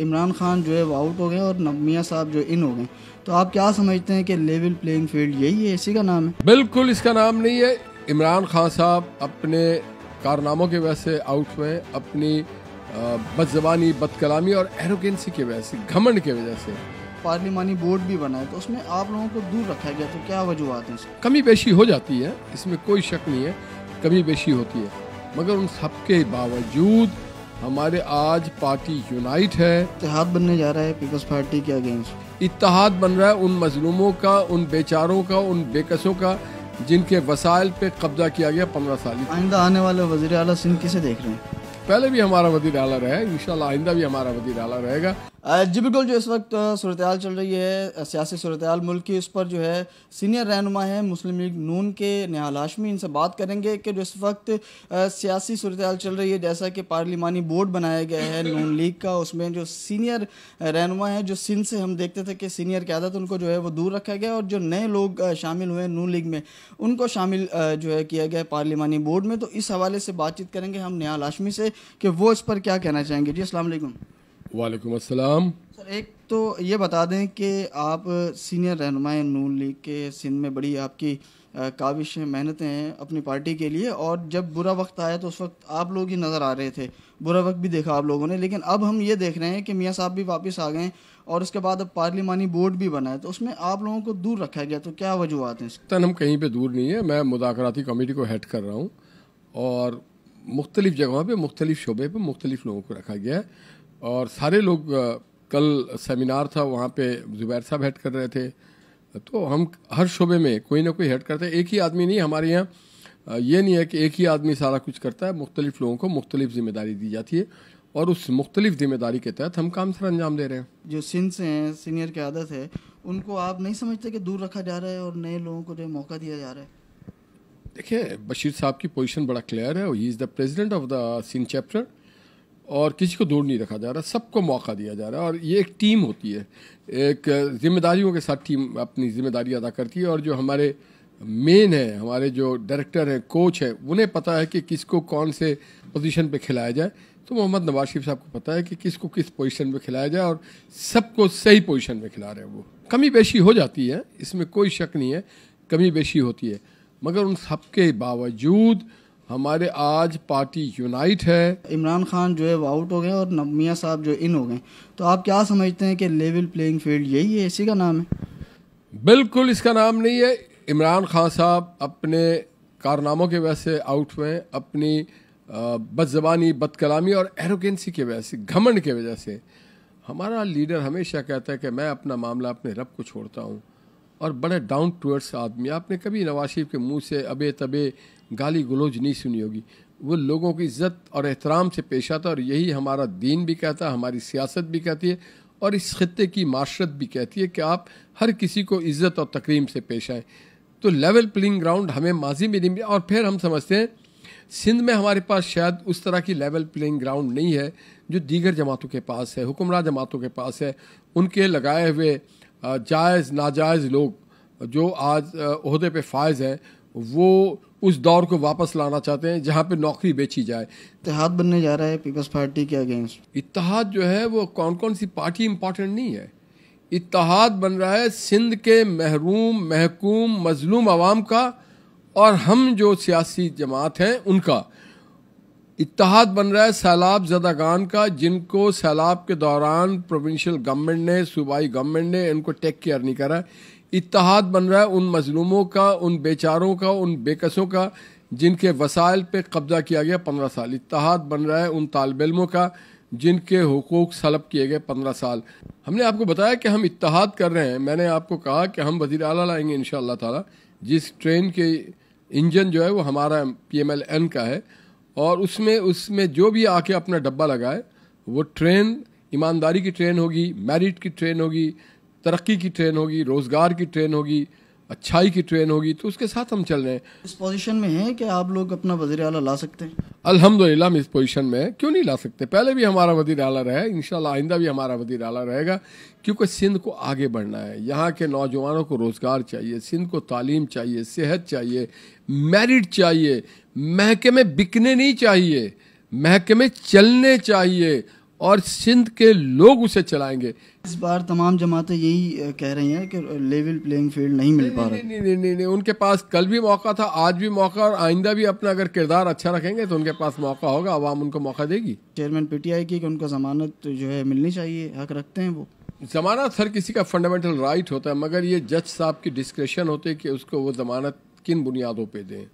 इमरान खान जो है वो आउट हो गए और मियाँ साहब जो इन हो गए तो आप क्या समझते हैं कि लेवल प्लेइंग फील्ड यही है इसी का नाम है बिल्कुल इसका नाम नहीं है इमरान खान साहब अपने कारनामों की वजह से आउट हुए अपनी बदजबानी बदकलामी और एरोगेंसी की वजह से घमंड की वजह से पार्लिमानी बोर्ड भी बनाए तो उसमें आप लोगों को दूर रखा गया तो क्या वजूहत है कमी बेशी हो जाती है इसमें कोई शक नहीं है कमी बेशी होती है मगर उन सबके बावजूद हमारे आज पार्टी यूनाइट है इतिहाद बनने जा रहा है पीपल्स पार्टी के अगेंस्ट इतिहाद बन रहा है उन मजलूमों का उन बेचारों का उन बेकसों का जिनके वसाइल पे कब्जा किया गया पंद्रह साल आइंदा आने वाले वजीर अला सिंह किसे देख रहे हैं पहले भी हमारा वजीर अला रहे है इन आइंदा भी हमारा वजीर अला रहेगा जी बिल्कुल जो इस वक्त सूरत चल रही है सियासी सूरत मुल्क की उस पर जो है सीनियर रहनुमा है मुस्लिम लीग नून के नेहाल हाशमी इनसे बात करेंगे कि जो इस वक्त सियासी सूरत चल रही है जैसा कि पार्लिमानी बोर्ड बनाया गया है नून लीग का उसमें जो सीनियर रहनुमा है जो सिंध से हम देखते थे कि सीनियर क्यादत उनको जो है वो दूर रखा गया और जो नए लोग शामिल हुए नून लीग में उनको शामिल जो है किया गया पार्लिमानी बोर्ड में तो इस हवाले से बातचीत करेंगे हम नेहाल हाशमी से कि वो इस पर क्या कहना चाहेंगे जी असल वालेकुम अस्सलाम सर एक तो ये बता दें कि आप सीनियर रहनमाय नून लीग के सिंध में बड़ी आपकी काविश मेहनतें हैं अपनी पार्टी के लिए और जब बुरा वक्त आया तो उस वक्त आप लोग ही नज़र आ रहे थे बुरा वक्त भी देखा आप लोगों ने लेकिन अब हम ये देख रहे हैं कि मियाँ साहब भी वापस आ गए और उसके बाद अब पार्लिमानी बोर्ड भी बना है तो उसमें आप लोगों को दूर रखा गया तो क्या वजूहत हैं तन हम कहीं पर दूर नहीं है मैं मुदाकराती कमेटी को हेड कर रहा हूँ और मुख्तलिफ़ जगहों पर मुख्तलिफ़ शोबे पर मुख्तलिफ़ लोगों को रखा गया है और सारे लोग कल सेमिनार था वहाँ पे जुबैर साहब हेड कर रहे थे तो हम हर शोबे में कोई ना कोई हेड करते हैं एक ही आदमी नहीं हमारे यहाँ ये नहीं है कि एक ही आदमी सारा कुछ करता है मुख्तलिफ लोगों को मुख्तलिफ जिम्मेदारी दी जाती है और उस मुख्तलिफ जिम्मेदारी के तहत हम काम सर अंजाम दे रहे हैं जो सिंस हैं सीनियर की आदत है उनको आप नहीं समझते कि दूर रखा जा रहा है और नए लोगों को जो मौका दिया जा रहा है देखिए बशीर साहब की पोजीशन बड़ा क्लियर है he is the president of the Sindh chapter और किसी को दूर नहीं रखा जा रहा सबको मौका दिया जा रहा है और ये एक टीम होती है एक जिम्मेदारियों के साथ टीम अपनी जिम्मेदारी अदा करती है और जो हमारे मेन है हमारे जो डायरेक्टर हैं कोच हैं उन्हें पता है कि किसको कौन से पोजीशन पे खिलाया जाए तो मोहम्मद नवाज शरीफ साहब को पता है कि किसको किस पोजीशन पे खिलाया जाए और सबको सही पोजीशन पे खिला रहे हैं वो कमी बेशी हो जाती है इसमें कोई शक नहीं है कमी बेशी होती है मगर उन सब के बावजूद हमारे आज पार्टी यूनाइट है इमरान खान जो है वो आउट हो गए और मियाँ साहब जो इन हो गए तो आप क्या समझते हैं कि लेवल प्लेइंग फील्ड यही है इसी का नाम है बिल्कुल इसका नाम नहीं है इमरान खान साहब अपने कारनामों की वजह से आउट हुए अपनी बदजबानी बदकलामी और एरोगेंसी की वजह से घमंड की वजह से हमारा लीडर हमेशा कहता है कि मैं अपना मामला अपने रब को छोड़ता हूँ और बड़े डाउन टूअर्स आदमी आपने कभी नवाज शरीफ के मुंह से अबे तबे गाली गलोज नहीं सुनी होगी वो लोगों की इज्जत और एहतराम से पेश आता और यही हमारा दीन भी कहता है हमारी सियासत भी कहती है और इस खत्े की माशरत भी कहती है कि आप हर किसी को इज़्ज़त और तकरीम से पेश आएँ तो लेवल प्लेइंग ग्राउंड हमें माजी में नहीं और फिर हम समझते हैं सिंध में हमारे पास शायद उस तरह की लेवल प्लेइंग ग्राउंड नहीं है जो दीगर जमातों के पास है हुक्मरान जमातों के पास है उनके लगाए हुए जायज़ नाजायज़ लोग जो आज अहदे पे फायज हैं वो उस दौर को वापस लाना चाहते हैं जहाँ पे नौकरी बेची जाए इतिहाद बनने जा रहा है पीपल्स पार्टी के अगेंस्ट इतिहाद जो है वो कौन कौन सी पार्टी इम्पॉर्टेंट नहीं है इतिहाद बन रहा है सिंध के महरूम महकूम मजलूम आवाम का और हम जो सियासी जमात हैं उनका इतिहाद बन रहा है सैलाब जदागान का जिनको सैलाब के दौरान प्रोविंशियल गवर्नमेंट ने सूबाई गवर्नमेंट ने इनको टेक केयर नहीं करा इतिहाद बन रहा है उन मजलूमों का उन बेचारों का उन बेकसों का जिनके वसाइल पे कब्जा किया गया पंद्रह साल इतिहाद बन रहा है उन तालब इलमों का जिनके हकूक सलब किए गए पंद्रह साल हमने आपको बताया कि हम इतिहाद कर रहे हैं मैंने आपको कहा कि हम वजी अला लाएंगे इन शाह जिस ट्रेन के इंजन जो है वो हमारा पी एम एल एन का है और उसमें उसमें जो भी आके अपना डब्बा लगाए वो ट्रेन ईमानदारी की ट्रेन होगी मेरिट की ट्रेन होगी तरक्की की ट्रेन होगी रोज़गार की ट्रेन होगी अच्छाई की ट्रेन होगी तो उसके साथ हम चल रहे हैं इस पोजीशन में है कि आप लोग अपना वजीर अला ला सकते हैं अल्हम्दुलिल्लाह हम इस पोजीशन में है क्यों नहीं ला सकते पहले भी हमारा वजीर अला रहा है आइंदा भी हमारा वजीर अला रहेगा क्योंकि सिंध को आगे बढ़ना है यहाँ के नौजवानों को रोज़गार चाहिए सिंध को तालीम चाहिए सेहत चाहिए मेरिट चाहिए महकमे बिकने नहीं चाहिए महकमे चलने चाहिए और सिंध के लोग उसे चलाएंगे इस बार तमाम जमातें यही कह रही हैं कि लेवल प्लेइंग फील्ड नहीं मिल पा रहा नहीं नहीं, नहीं नहीं नहीं उनके पास कल भी मौका था आज भी मौका और आइंदा भी अपना अगर किरदार अच्छा रखेंगे तो उनके पास मौका होगा आवाम उनको मौका देगी चेयरमैन पीटीआई की कि उनको जमानत जो है मिलनी चाहिए हक रखते हैं वो जमानत हर किसी का फंडामेंटल राइट होता है मगर ये जज साहब की डिस्क्रेशन होती है कि उसको वो जमानत किन बुनियादों पर दें